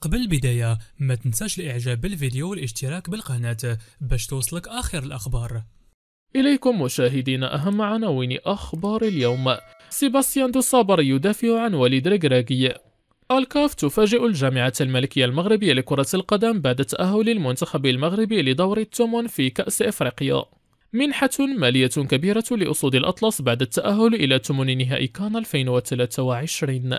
قبل البداية ما تنساش الاعجاب بالفيديو والاشتراك بالقناة باش توصلك اخر الاخبار إليكم مشاهدينا أهم عناوين أخبار اليوم سيباستيان دو صابر يدافع عن وليد ركراكي الكاف تفاجئ الجامعة الملكية المغربية لكرة القدم بعد تأهل المنتخب المغربي لدور الثمن في كأس إفريقيا منحة مالية كبيرة لأسود الأطلس بعد التأهل إلى تمن نهائي كان 2023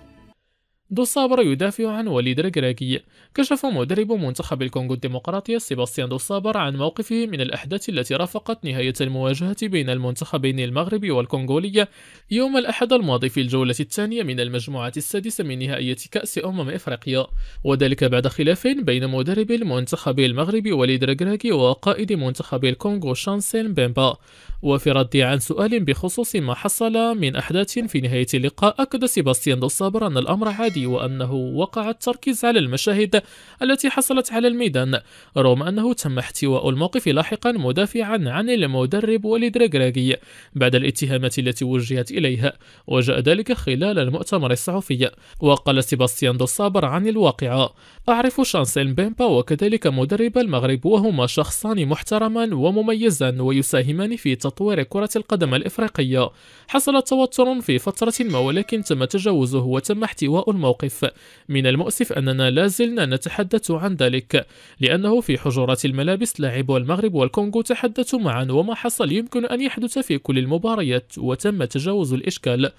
دو صابر يدافع عن وليد ركراكي كشف مدرب منتخب الكونغو الديمقراطية سيباستيان دو صابر عن موقفه من الأحداث التي رافقت نهاية المواجهة بين المنتخبين المغربي والكونغولي يوم الأحد الماضي في الجولة الثانية من المجموعة السادسة من نهائية كأس أمم إفريقيا وذلك بعد خلاف بين مدرب المنتخب المغربي وليد ركراكي وقائد منتخب الكونغو شانسين بيمبا وفي رد عن سؤال بخصوص ما حصل من أحداث في نهاية اللقاء أكد سيباستيان دو صابر أن الأمر عادي وأنه وقع التركيز على المشاهد التي حصلت على الميدان رغم أنه تم احتواء الموقف لاحقا مدافعا عن المدرب وليد ريغراغي بعد الاتهامات التي وجهت إليها وجاء ذلك خلال المؤتمر الصحفي وقال سيباستيان دو صابر عن الواقعة أعرف شانسيل بيمبا وكذلك مدرب المغرب وهما شخصان محترمان ومميزان ويساهمان في تطوير كرة القدم الإفريقية حصل توتر في فترة ما ولكن تم تجاوزه وتم احتواء الموقف الموقف من المؤسف أننا لا زلنا نتحدث عن ذلك لأنه في حجرات الملابس لاعب المغرب والكونغو تحدثوا معا وما حصل يمكن أن يحدث في كل المباريات وتم تجاوز الإشكال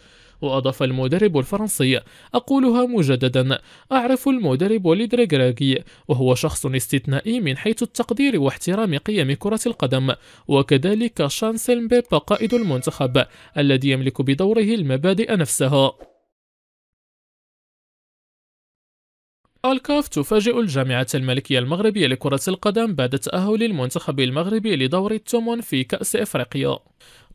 وأضاف المدرب الفرنسي أقولها مجددا أعرف المدرب وليد وهو شخص استثنائي من حيث التقدير واحترام قيم كرة القدم وكذلك شانسل بيبا قائد المنتخب الذي يملك بدوره المبادئ نفسها الكاف تفاجئ الجامعة الملكية المغربية لكرة القدم بعد تأهل المنتخب المغربي لدور الثمن في كأس إفريقيا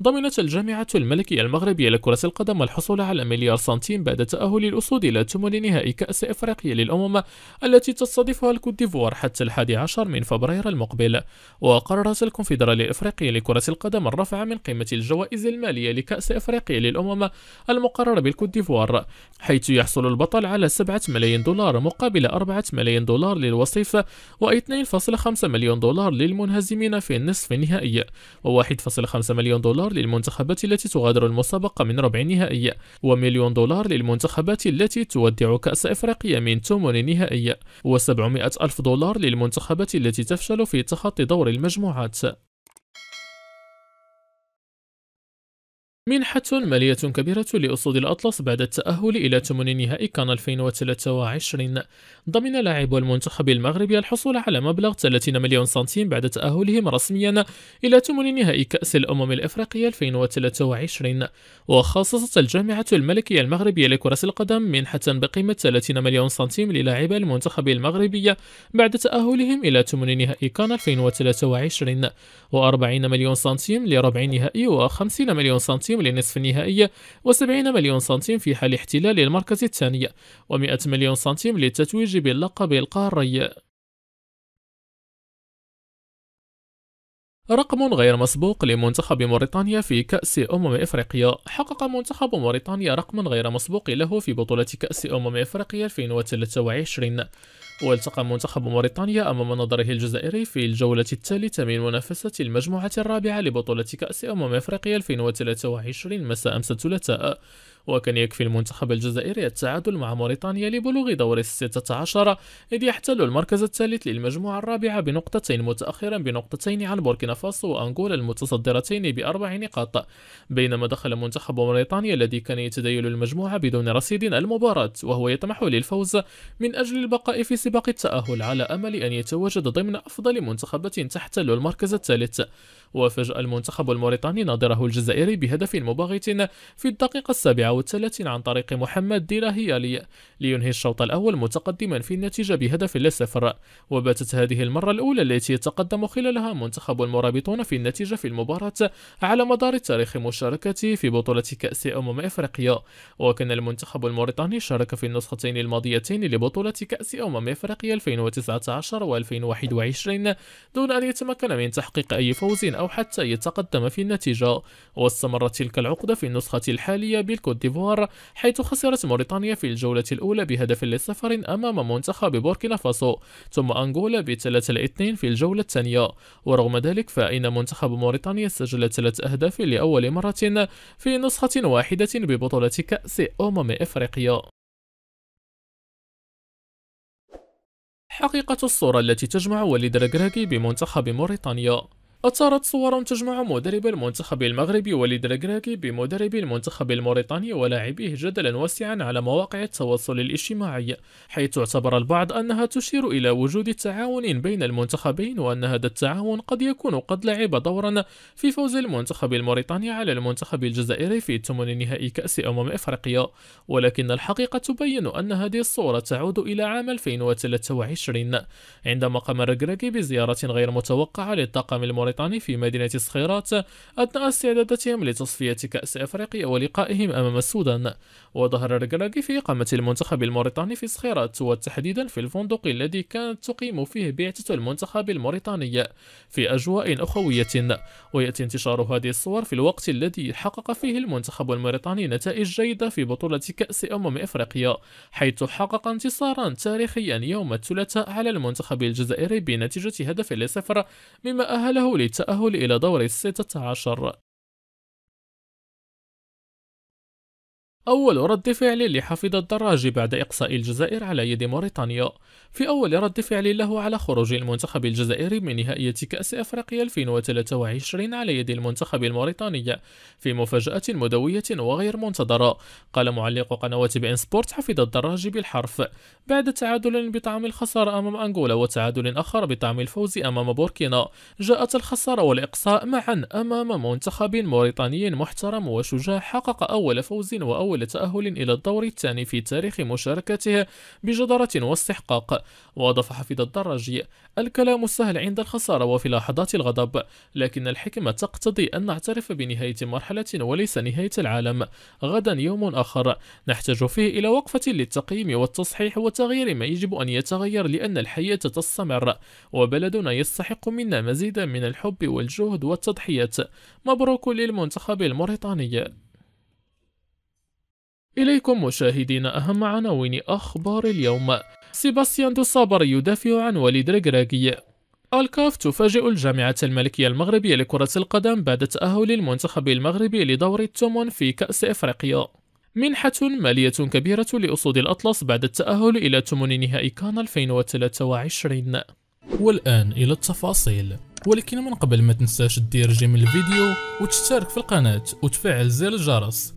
ضمنت الجامعة الملكية المغربية لكرة القدم الحصول على مليار سنتيم بعد تأهل الأسود إلى تمن نهائي كأس إفريقيا للأمم التي تستضيفها الكوت ديفوار حتى الحادي عشر من فبراير المقبل وقررت الكونفدرالية الإفريقية لكرة القدم الرفع من قيمة الجوائز المالية لكأس إفريقيا للأمم المقررة بالكوت ديفوار حيث يحصل البطل على 7 ملايين دولار مقابل 4 ملايين دولار للوصيف و2.5 مليون دولار للمنهزمين في النصف النهائي و1.5 مليون مليون دولار للمنتخبات التي تغادر المسابقة من ربع نهائي ومليون دولار للمنتخبات التي تودع كأس إفريقيا من ثمن نهائي و700 ألف دولار للمنتخبات التي تفشل في تخطي دور المجموعات منحة مالية كبيرة لأسود الأطلس بعد التأهل إلى ثمن نهائي كان 2023 ضمن لاعب المنتخب المغربي الحصول على مبلغ 30 مليون سنتيم بعد تأهلهم رسميا إلى ثمن نهائي كأس الأمم الإفريقية 2023 وخصصت الجامعة الملكية المغربية لكرة القدم منحة بقيمة 30 مليون سنتيم للاعبي المنتخب المغربي بعد تأهلهم إلى ثمن نهائي كان 2023 و40 مليون سنتيم لربع نهائي و50 مليون سنتيم سنتيم لنصف النهايي و و70 مليون سنتيم في حال احتلال المركز الثاني و100 مليون سنتيم للتتويج باللقب القاري رقم غير مسبوق لمنتخب موريتانيا في كأس أمم إفريقيا حقق منتخب موريتانيا رقما غير مسبوق له في بطولة كأس أمم إفريقيا 2023 والتقى منتخب موريتانيا أمام نظره الجزائري في الجولة الثالثة من منافسة المجموعة الرابعة لبطولة كأس أمم إفريقيا 2023 مساء أمس الثلاثاء وكان يكفي المنتخب الجزائري التعادل مع موريتانيا لبلوغ دور الستة عشر إذ يحتل المركز الثالث للمجموعة الرابعة بنقطتين متأخرا بنقطتين عن بوركينا فاسو وأنغولا المتصدرتين بأربع نقاط بينما دخل منتخب موريتانيا الذي كان يتدايل المجموعة بدون رصيد المباراة وهو يطمح للفوز من أجل البقاء في سباق التأهل على أمل أن يتواجد ضمن أفضل منتخبات تحتل المركز الثالث وفجأ المنتخب الموريتاني ناظره الجزائري بهدف مباغت في الدقيقة السابعة 31 عن طريق محمد ديراهيالي لينهي الشوط الأول متقدما في النتيجة بهدف لصفر وباتت هذه المرة الأولى التي يتقدم خلالها منتخب المرابطون في النتيجة في المباراة على مدار تاريخ مشاركته في بطولة كأس أمم إفريقيا وكان المنتخب الموريتاني شارك في النسختين الماضيتين لبطولة كأس أمم إفريقيا 2019 و 2021 دون أن يتمكن من تحقيق أي فوز أو حتى يتقدم في النتيجة واستمرت تلك العقدة في النسخة الحالية بالكوت ديفوار حيث خسرت موريتانيا في الجولة الأولى بهدف لصفر أمام منتخب بوركينا فاسو ثم أنغولا بثلاثة لاثنين في الجولة الثانية ورغم ذلك فإن منتخب موريتانيا سجل ثلاث أهداف لأول مرة في نسخة واحدة ببطولة كأس أمم إفريقيا حقيقة الصورة التي تجمع والد ركراكي بمنتخب موريتانيا أثارت صور تجمع مدرب المنتخب المغربي وليد ركراكي بمدرب المنتخب الموريتاني ولاعبيه جدلا واسعا على مواقع التواصل الاجتماعي حيث اعتبر البعض أنها تشير إلى وجود تعاون بين المنتخبين وأن هذا التعاون قد يكون قد لعب دورا في فوز المنتخب الموريتاني على المنتخب الجزائري في ثمن نهائي كأس أمم إفريقيا ولكن الحقيقة تبين أن هذه الصورة تعود إلى عام 2023 عندما قام ركراكي بزيارة غير متوقعة للطاقم الموريتاني الموريتاني في مدينة الصخيرات أثناء استعداداتهم لتصفية كأس أفريقيا ولقائهم أمام السودان وظهر الركراكي في إقامة المنتخب الموريتاني في الصخيرات وتحديدا في الفندق الذي كانت تقيم فيه بعثة المنتخب الموريتاني في أجواء أخوية ويأتي انتشار هذه الصور في الوقت الذي حقق فيه المنتخب الموريتاني نتائج جيدة في بطولة كأس أمم إفريقيا حيث حقق انتصارا تاريخيا يوم الثلاثاء على المنتخب الجزائري بنتيجة هدف لصفر مما أهله للتأهل إلى دور الستة عشر أول رد فعل لحفظ الدراجي بعد إقصاء الجزائر على يد موريتانيا في أول رد فعل له على خروج المنتخب الجزائري من نهائية كأس أفريقيا 2023 على يد المنتخب الموريتاني في مفاجأة مدوية وغير منتظرة قال معلق قنوات بي إن سبورت حفظ الدراجي بالحرف بعد تعادل بطعم الخسارة أمام أنغولا وتعادل آخر بطعم الفوز أمام بوركينا جاءت الخسارة والإقصاء معا أمام منتخب موريتاني محترم وشجاع حقق أول فوز وأول أول تأهل إلى الدور الثاني في تاريخ مشاركته بجدارة واستحقاق وأضاف حفيد الدراجي الكلام السهل عند الخسارة وفي لحظات الغضب لكن الحكمة تقتضي أن نعترف بنهاية مرحلة وليس نهاية العالم غدا يوم آخر نحتاج فيه إلى وقفة للتقييم والتصحيح وتغيير ما يجب أن يتغير لأن الحياة تستمر وبلدنا يستحق منا مزيدا من الحب والجهد والتضحيات مبروك للمنتخب الموريتاني إليكم مشاهدين أهم عناوين أخبار اليوم سيباستيان دو صابر يدافع عن وليد ركراكي الكاف تفاجئ الجامعة الملكية المغربية لكرة القدم بعد تأهل المنتخب المغربي لدور التومون في كأس إفريقيا منحة مالية كبيرة لأسود الأطلس بعد التأهل إلى تومون نهائي كان 2023 والآن إلى التفاصيل ولكن من قبل ما تنساش تدير جيم الفيديو وتشترك في القناة وتفعل زر الجرس